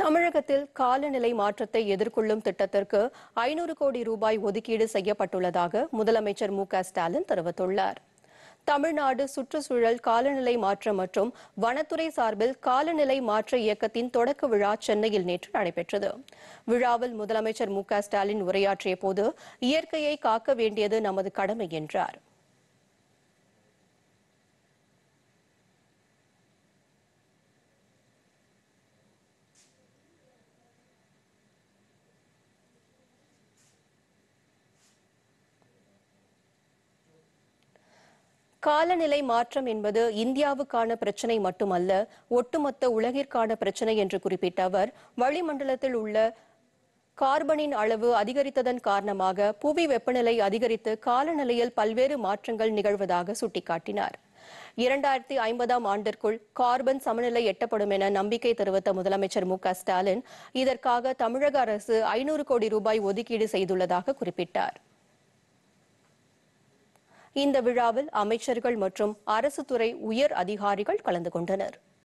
தமிழகத்தில் காலநிலை மாற்றத்தை எதிர்கொள்ளும் திட்டத்திற்கு ஐநூறு கோடி ரூபாய் ஒதுக்கீடு செய்யப்பட்டுள்ளதாக முதலமைச்சர் மு ஸ்டாலின் தெரிவித்துள்ளார் தமிழ்நாடு சுற்றுச்சூழல் காலநிலை மாற்றம் மற்றும் வனத்துறை சார்பில் காலநிலை மாற்ற இயக்கத்தின் தொடக்க விழா சென்னையில் நேற்று நடைபெற்றது விழாவில் முதலமைச்சர் மு ஸ்டாலின் உரையாற்றிய போது இயற்கையை காக்க வேண்டியது நமது கடமை என்றாா் காலநிலை மாற்றம் என்பது இந்தியாவுக்கான பிரச்சனை மட்டுமல்ல ஒட்டுமொத்த உலகிற்கான பிரச்சனை என்று குறிப்பிட்ட அவர் வளிமண்டலத்தில் உள்ள கார்பனின் அளவு அதிகரித்ததன் காரணமாக புவி வெப்பநிலை அதிகரித்து காலநிலையில் பல்வேறு மாற்றங்கள் நிகழ்வதாக சுட்டிக்காட்டினார் இரண்டாயிரத்தி ஐம்பதாம் ஆண்டிற்குள் கார்பன் சமநிலை எட்டப்படும் என நம்பிக்கை தெரிவித்த முதலமைச்சர் மு ஸ்டாலின் இதற்காக தமிழக அரசு ஐநூறு கோடி ரூபாய் ஒதுக்கீடு செய்துள்ளதாக குறிப்பிட்டார் இந்த விழாவில் அமைச்சர்கள் மற்றும் அரசு துறை உயர் அதிகாரிகள் கலந்து கொண்டனர்